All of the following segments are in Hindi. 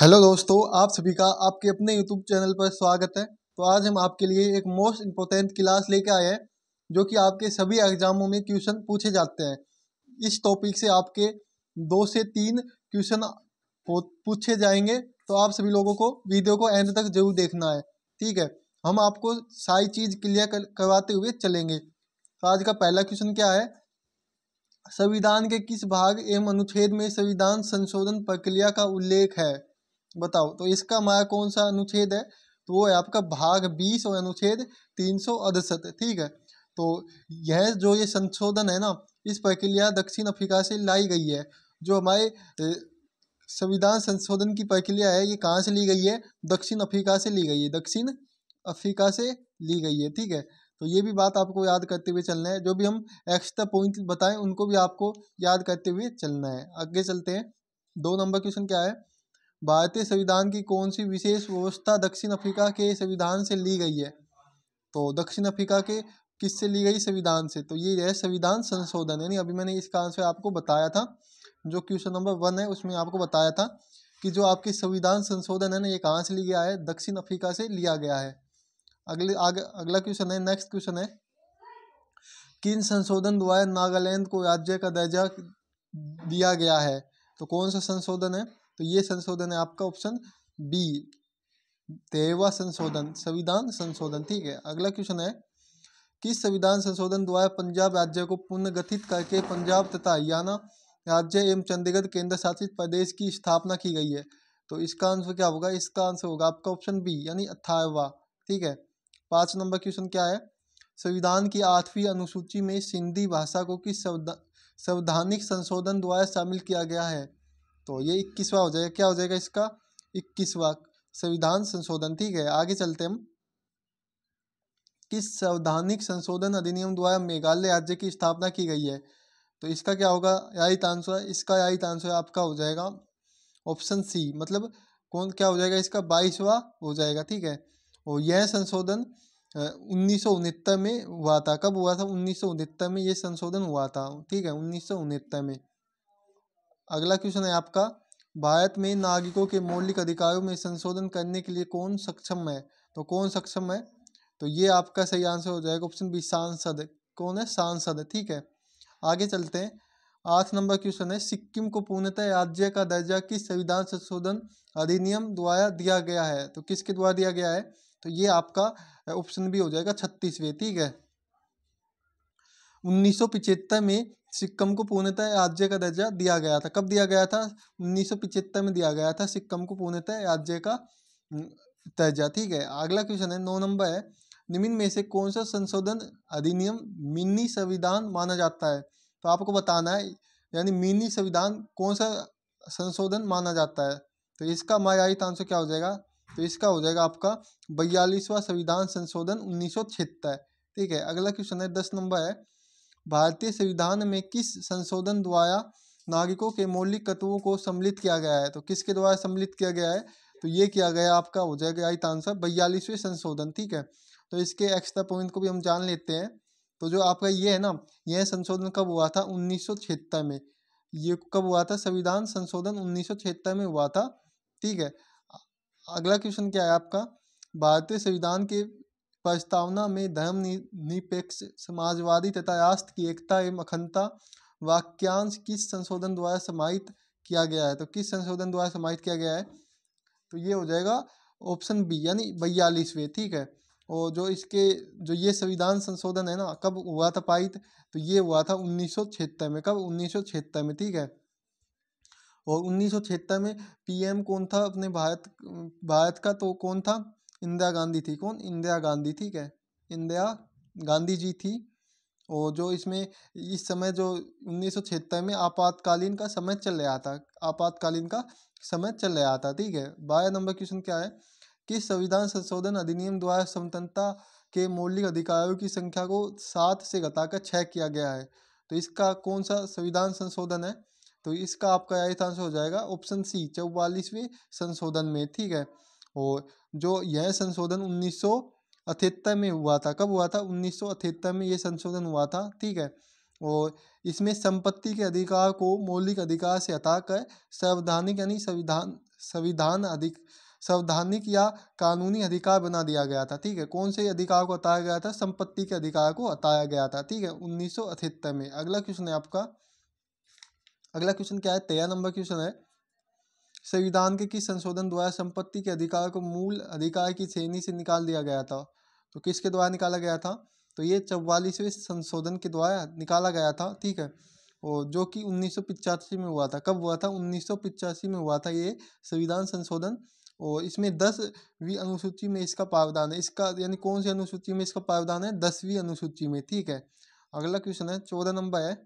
हेलो दोस्तों आप सभी का आपके अपने यूट्यूब चैनल पर स्वागत है तो आज हम आपके लिए एक मोस्ट इम्पोर्टेंट क्लास लेके आए हैं जो कि आपके सभी एग्जामों में क्वेश्चन पूछे जाते हैं इस टॉपिक से आपके दो से तीन क्वेश्चन पूछे जाएंगे तो आप सभी लोगों को वीडियो को एंड तक जरूर देखना है ठीक है हम आपको सारी चीज़ क्लियर कर, करवाते हुए चलेंगे तो आज का पहला क्वेश्चन क्या है संविधान के किस भाग एवं अनुच्छेद में संविधान संशोधन प्रक्रिया का उल्लेख है बताओ तो इसका हमारा कौन सा अनुच्छेद है तो वो है आपका भाग बीस और अनुच्छेद तीन सौ अड़सठ ठीक है तो यह जो ये संशोधन है ना इस प्रक्रिया दक्षिण अफ्रीका से लाई गई है जो हमारे संविधान संशोधन की प्रक्रिया है ये कहाँ से ली गई है दक्षिण अफ्रीका से ली गई है दक्षिण अफ्रीका से ली गई है ठीक है तो ये भी बात आपको याद करते हुए चलना है जो भी हम एक्स्ट्रा पॉइंट बताएं उनको भी आपको याद करते हुए चलना है आगे चलते हैं दो नंबर क्वेश्चन क्या है भारतीय संविधान की कौन सी विशेष व्यवस्था दक्षिण अफ्रीका के संविधान से ली गई है तो दक्षिण अफ्रीका के किससे ली गई संविधान से तो ये है संविधान संशोधन यानी अभी मैंने इसका आंसर आपको बताया था जो क्वेश्चन नंबर वन है उसमें आपको बताया था कि जो आपके संविधान संशोधन है ना ये कहाँ से लिया है दक्षिण अफ्रीका से लिया गया है अगले आगे अगला क्वेश्चन है नेक्स्ट क्वेश्चन है किन संशोधन द्वारा नागालैंड को राज्य का दर्जा दिया गया है तो कौन सा संशोधन है तो ये संशोधन है आपका ऑप्शन बी देवा संशोधन संविधान संशोधन ठीक है अगला क्वेश्चन है किस संविधान संशोधन द्वारा पंजाब राज्य को पुनर्गठित करके पंजाब तथा हरियाणा राज्य एवं चंडीगढ़ केंद्र शासित प्रदेश की स्थापना की गई है तो इसका आंसर क्या होगा इसका आंसर होगा आपका ऑप्शन बी यानी अट्ठारहवा ठीक है पांच नंबर क्वेश्चन क्या है संविधान की आठवीं अनुसूची में सिंधी भाषा को किस संवैधानिक संशोधन द्वारा शामिल किया गया है तो ये इक्कीसवा हो जाएगा क्या हो जाएगा इसका इक्कीसवा संविधान संशोधन ठीक है आगे चलते हम किस संवैधानिक संशोधन अधिनियम द्वारा मेघालय राज्य की स्थापना की गई है तो इसका क्या होगा राइट आंसर इसका राइट आंसर आपका हो जाएगा ऑप्शन सी मतलब कौन क्या हो जाएगा इसका बाईसवा हो जाएगा ठीक है और यह संशोधन उन्नीस में हुआ था कब हुआ था उन्नीस में यह संशोधन हुआ था ठीक है उन्नीस में अगला क्वेश्चन है आपका भारत में नागरिकों के मौलिक अधिकारों में संशोधन करने के लिए कौन सक्षम है तो कौन सक्षम है तो ये आपका सही आंसर हो जाएगा ऑप्शन बी सांसद कौन है सांसद ठीक है आगे चलते हैं आठ नंबर क्वेश्चन है सिक्किम को पूर्णतः राज्य का दर्जा किस संविधान संशोधन अधिनियम द्वारा दिया गया है तो किसके द्वारा दिया गया है तो ये आपका ऑप्शन भी हो जाएगा छत्तीसवें ठीक है उन्नीस में सिक्किम को पूर्णतः राज्य का दर्जा दिया गया था कब दिया गया था उन्नीस में दिया गया था सिक्किम को पूर्णतः राज्य का दर्जा ठीक है अगला क्वेश्चन है नौ नंबर है निम्न में से कौन सा संशोधन अधिनियम मिनी संविधान माना जाता है तो आपको बताना है यानी मिनी संविधान कौन सा संशोधन माना जाता है तो इसका हमारा आंसर क्या हो जाएगा तो इसका हो जाएगा आपका बयालीसवा संविधान संशोधन उन्नीस ठीक है अगला क्वेश्चन है दस नंबर है भारतीय संविधान में किस संशोधन द्वारा नागरिकों के मौलिक तत्वों को सम्मिलित किया गया है तो किसके द्वारा सम्मिलित किया गया है तो ये किया गया आपका हो जाएगा राइट आंसर बयालीसवें संशोधन ठीक है तो इसके एक्स्ट्रा पॉइंट को भी हम जान लेते हैं तो जो आपका ये है ना यह संशोधन कब हुआ था उन्नीस में ये कब हुआ था संविधान संशोधन उन्नीस में हुआ था ठीक है अगला क्वेश्चन क्या है आपका भारतीय संविधान के प्रस्तावना में धर्म निरपेक्ष समाजवादी तथा राष्ट्र की एकता एवं अखंडता वाक्यांश किस संशोधन द्वारा समाहित किया गया है तो किस संशोधन द्वारा समाहित किया गया है तो ये हो जाएगा ऑप्शन बी यानी बयालीसवें ठीक है और जो इसके जो ये संविधान संशोधन है ना कब हुआ था पाइत तो ये हुआ था उन्नीस में कब उन्नीस में ठीक है और उन्नीस में पीएम कौन था अपने भारत भारत का तो कौन था इंदिरा गांधी थी कौन इंदिरा गांधी ठीक है इंदिरा गांधी जी थी और जो इसमें इस समय जो उन्नीस में आपातकालीन का समय चल रहा था आपातकालीन का समय चल रहा था ठीक है बारह नंबर क्वेश्चन क्या है कि संविधान संशोधन अधिनियम द्वारा स्वतंत्रता के मौलिक अधिकारों की संख्या को सात से घटाकर छः किया गया है तो इसका कौन सा संविधान संशोधन है तो इसका आपका राइट आंसर हो जाएगा ऑप्शन सी चौवालीसवें संशोधन में ठीक है और जो यह संशोधन उन्नीस में हुआ था कब हुआ था उन्नीस में यह संशोधन हुआ था ठीक है और इसमें संपत्ति के अधिकार को मौलिक अधिकार से हटाकर संवैधानिक यानी संविधान संविधान अधिक संवैधानिक या कानूनी अधिकार बना दिया गया था ठीक है कौन से अधिकार को हटाया गया था संपत्ति के अधिकार को हटाया गया था ठीक है उन्नीस में अगला क्वेश्चन है आपका अगला क्वेश्चन क्या है तेरह नंबर क्वेश्चन है संविधान के किस संशोधन द्वारा संपत्ति के अधिकार को मूल अधिकार की श्रेणी से निकाल दिया गया था तो किसके द्वारा निकाला गया था तो ये चौवालीसवें संशोधन के द्वारा निकाला गया था ठीक है और जो कि उन्नीस में हुआ था कब हुआ था उन्नीस में हुआ था ये संविधान संशोधन और इसमें दसवीं अनुसूची में इसका प्रावधान है इसका यानी कौन सी अनुसूची में इसका प्रावधान है दसवीं अनुसूची में ठीक है अगला क्वेश्चन है चौदह नंबर है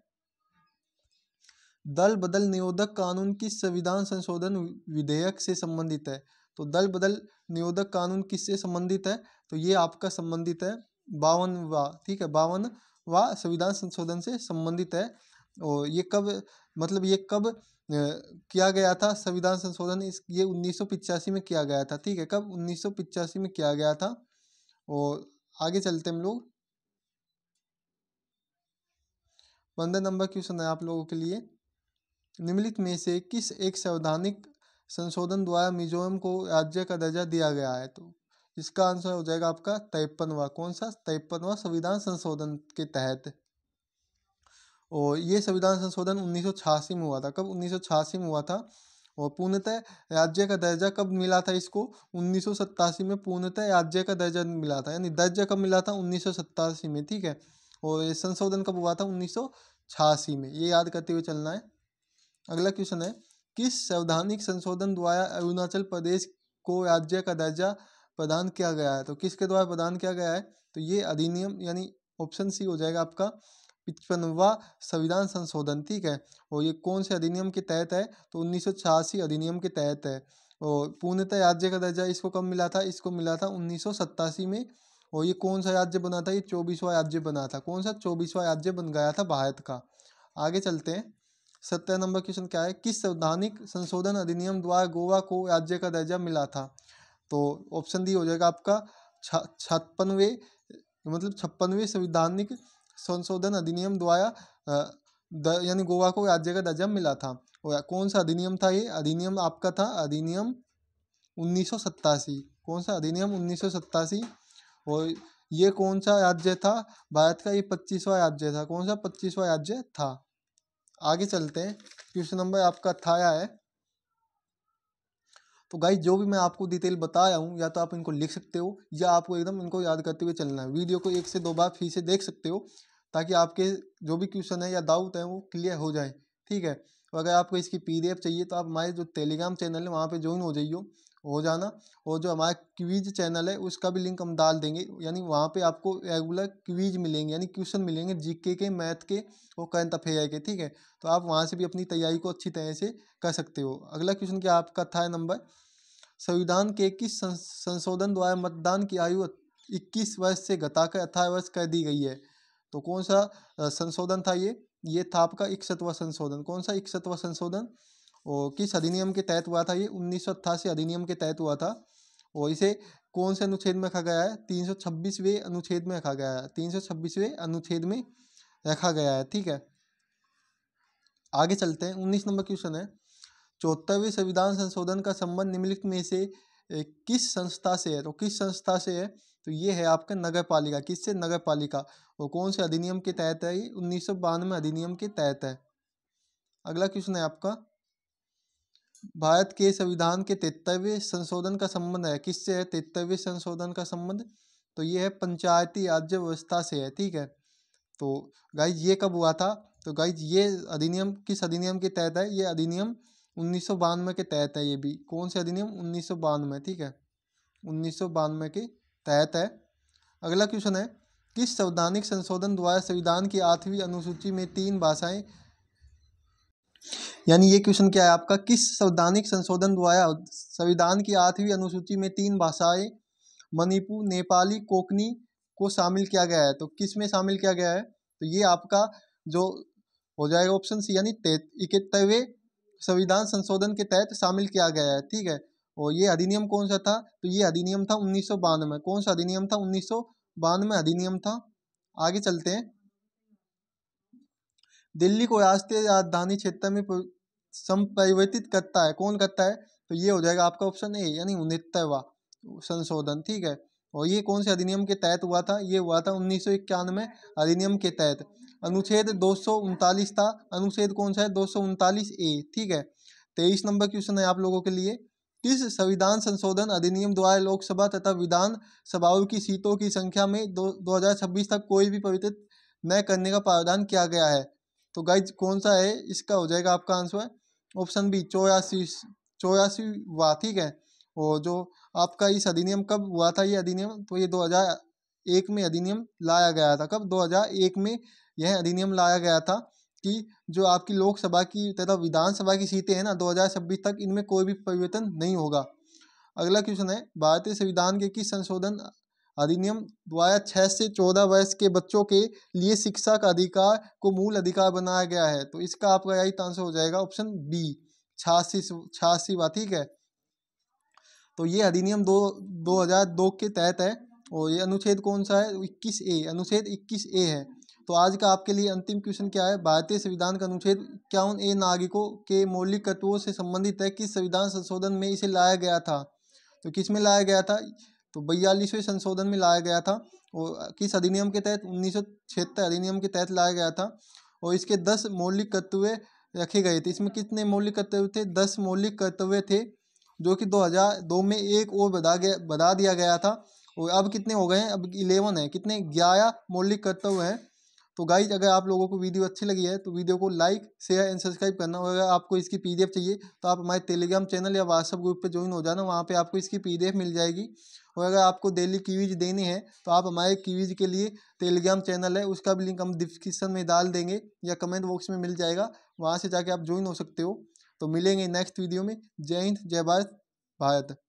दल बदल नियोधक कानून की संविधान संशोधन विधेयक से संबंधित है तो दल बदल नियोधक कानून किससे संबंधित है तो ये आपका संबंधित है बावन वा ठीक है बावन वा संविधान संशोधन से संबंधित है और ये कब मतलब ये कब किया गया था संविधान संशोधन इस ये उन्नीस में किया गया था ठीक है कब उन्नीस में किया गया था और आगे चलते हम लोग पंद्रह नंबर क्वेश्चन है आप लोगों के लिए निम्नलिखित में से किस एक संवैधानिक संशोधन द्वारा मिजोरम को राज्य का दर्जा दिया गया है तो इसका आंसर हो जाएगा आपका तेपनवा कौन सा तेपनवा संविधान संशोधन के तहत और ये संविधान संशोधन उन्नीस में हुआ था कब उन्नीस में हुआ था और पूर्णतः राज्य का दर्जा कब मिला था इसको उन्नीस में पूर्णतः राज्य का दर्जा मिला था यानी दर्जा कब मिला था उन्नीस में ठीक है और संशोधन कब हुआ था उन्नीस में ये याद करते हुए चलना है अगला क्वेश्चन है किस संवैधानिक संशोधन द्वारा अरुणाचल प्रदेश को राज्य का दर्जा प्रदान किया गया है तो किसके द्वारा प्रदान किया गया है तो ये अधिनियम यानी ऑप्शन सी हो जाएगा आपका पिचपनवा संविधान संशोधन ठीक है और ये कौन से अधिनियम के तहत है तो उन्नीस अधिनियम के तहत है और पूर्णतः राज्य का दर्जा इसको कब मिला था इसको मिला था उन्नीस में और ये कौन सा राज्य बना था ये चौबीसवा राज्य बना था कौन सा चौबीसवा राज्य बन गया था भारत का आगे चलते हैं सत्रह नंबर क्वेश्चन क्या है किस संवैधानिक संशोधन अधिनियम द्वारा गोवा को राज्य का दर्जा मिला था तो ऑप्शन डी हो जाएगा आपका छप्पनवे मतलब छप्पनवे संविधानिक संशोधन अधिनियम द्वारा यानी गोवा को राज्य का दर्जा मिला था और कौन सा अधिनियम था ये अधिनियम आपका था अधिनियम उन्नीस कौन सा अधिनियम उन्नीस और ये कौन सा राज्य था भारत का ये पच्चीसवा राज्य था कौन सा पच्चीसवा राज्य था आगे चलते हैं क्वेश्चन नंबर आपका थाया है तो गाइज जो भी मैं आपको डिटेल बताया हूँ या तो आप इनको लिख सकते हो या आपको एकदम इनको याद करते हुए चलना है वीडियो को एक से दो बार फिर से देख सकते हो ताकि आपके जो भी क्वेश्चन है या डाउट है वो क्लियर हो जाए ठीक है और तो अगर आपको इसकी पी चाहिए तो आप हमारे जो टेलीग्राम चैनल है वहाँ पर ज्वाइन हो जाइए हो जाना और जो हमारा क्वीज चैनल है उसका भी लिंक हम डाल देंगे यानी वहाँ पे आपको रेगुलर क्वीज मिलेंगे यानी क्वेश्चन मिलेंगे जीके के मैथ के और करंट अफेयर के ठीक है तो आप वहाँ से भी अपनी तैयारी को अच्छी तरह से कर सकते हो अगला क्वेश्चन क्या आपका था नंबर संविधान के किस संशोधन द्वारा मतदान की आयु इक्कीस वर्ष से घटाकर अठारह वर्ष कर दी गई है तो कौन सा संशोधन था ये ये था आपका इकसठवा संशोधन कौन सा इकसठवा संशोधन और किस अधिनियम के तहत हुआ था ये उन्नीस अधिनियम के तहत हुआ था और इसे कौन से अनुच्छेद में रखा गया है तीन सौ छब्बीसवें अनुच्छेद में रखा गया है तीन सौ छब्बीसवें अनुच्छेद में रखा गया है ठीक है आगे चलते हैं उन्नीस नंबर क्वेश्चन है चौहत्तरवें संविधान संशोधन का संबंध निम्नलिखित में से किस संस्था से है तो किस संस्था से है तो ये है आपका नगर पालिका किससे नगर पालिका और कौन से अधिनियम के तहत है ये उन्नीस अधिनियम के तहत है अगला क्वेश्चन है आपका भारत के संविधान के तेतव्य संशोधन का संबंध है किससे है तेतव्य संशोधन का संबंध तो ये है पंचायती राज्य व्यवस्था से है ठीक है तो गाइज ये कब हुआ था तो गाइज ये अधिनियम किस अधिनियम के तहत है ये अधिनियम उन्नीस के तहत है ये भी कौन से अधिनियम उन्नीस ठीक है उन्नीस के तहत है अगला क्वेश्चन है किस संवैधानिक संशोधन द्वारा संविधान की आठवीं अनुसूची में तीन भाषाएं यानी ये क्वेश्चन क्या है आपका किस संवैधानिक संशोधन द्वारा संविधान की आठवीं अनुसूची में तीन भाषाएं मणिपुर नेपाली कोकनी को शामिल किया गया है तो किस में शामिल किया गया है तो ये आपका जो हो जाएगा ऑप्शन सी यानी इकहत्तरवे संविधान संशोधन के तहत शामिल किया गया है ठीक है और ये अधिनियम कौन सा था तो ये अधिनियम था उन्नीस कौन सा अधिनियम था उन्नीस अधिनियम था आगे चलते हैं दिल्ली को राष्ट्रीय राजधानी क्षेत्र में संपरिवर्तित करता है कौन करता है तो ये हो जाएगा आपका ऑप्शन ए यानी उनहत्तरवा संशोधन ठीक है और ये कौन से अधिनियम के तहत हुआ था ये हुआ था उन्नीस अधिनियम के तहत अनुच्छेद दो था अनुच्छेद कौन सा है दो ए ठीक है तेईस नंबर क्वेश्चन है आप लोगों के लिए किस संविधान संशोधन अधिनियम द्वारा लोकसभा तथा विधान सभाओं की सीटों की संख्या में दो छब्बीस तक कोई भी परिवर्तित न करने का प्रावधान किया गया है तो गाइज कौन सा है इसका हो जाएगा आपका आंसर ऑप्शन बी चौरासी चौरासी हुआ ठीक है और जो आपका इस अधिनियम कब हुआ था ये अधिनियम तो ये 2001 में अधिनियम लाया गया था कब 2001 में यह अधिनियम लाया गया था कि जो आपकी लोकसभा की तथा विधानसभा की सीटें हैं ना दो तक इनमें कोई भी परिवर्तन नहीं होगा अगला क्वेश्चन है भारतीय संविधान के किस संशोधन अधिनियम द्वारा छः से चौदह वर्ष के बच्चों के लिए शिक्षा का अधिकार को मूल अधिकार बनाया गया है तो इसका आपका यही आंसर हो जाएगा ऑप्शन बी छियासी बात ठीक है तो ये अधिनियम दो दो हज़ार दो के तहत है और ये अनुच्छेद कौन सा है इक्कीस ए अनुच्छेद इक्कीस ए है तो आज का आपके लिए अंतिम क्वेश्चन क्या है भारतीय संविधान का अनुच्छेद इक्यावन ए नागरिकों के मौलिक तत्वों से संबंधित है किस संविधान संशोधन में इसे लाया गया था तो किस में लाया गया था तो बयालीसवें संशोधन में लाया गया था और किस अधिनियम के तहत उन्नीस अधिनियम के तहत लाया गया था और इसके दस मौलिक कर्तव्य रखे गए थे इसमें कितने मौलिक कर्तव्य थे दस मौलिक कर्तव्य थे जो कि 2002 में एक और बढ़ा गया बढ़ा दिया गया था और अब कितने हो गए हैं अब इलेवन है कितने ग्यारह मौलिक कर्तव्य हैं तो गाइज अगर आप लोगों को वीडियो अच्छी लगी है तो वीडियो को लाइक शेयर एंड सब्सक्राइब करना और अगर आपको इसकी पीडीएफ चाहिए तो आप हमारे टेलीग्राम चैनल या व्हाट्सअप ग्रुप पर ज्वाइन हो जाना वहाँ पर आपको इसकी पीडीएफ मिल जाएगी और अगर आपको डेली कीवीज देनी है तो आप हमारे कीवीज के लिए टेलीग्राम चैनल है उसका भी लिंक हम डिस्क्रिप्शन में डाल देंगे या कमेंट बॉक्स में मिल जाएगा वहाँ से जाके आप ज्वाइन हो सकते हो तो मिलेंगे नेक्स्ट वीडियो में जय हिंद जय भारत भारत